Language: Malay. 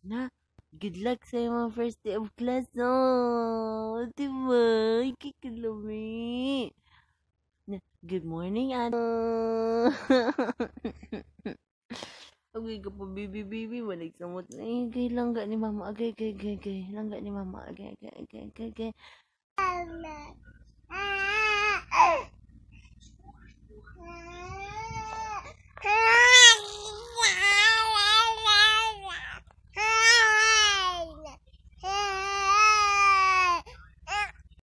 Nah, good luck sa iyo first day of class, oh. Diba? Ikikilami. Nah, good morning, ano. Okay ka po, baby, baby. Balik sa mo. Ay, okay, langga ni mama. Okay, okay, okay, okay. Langga ni mama. Okay, okay, okay, okay, okay. Mama. Ah! Ah!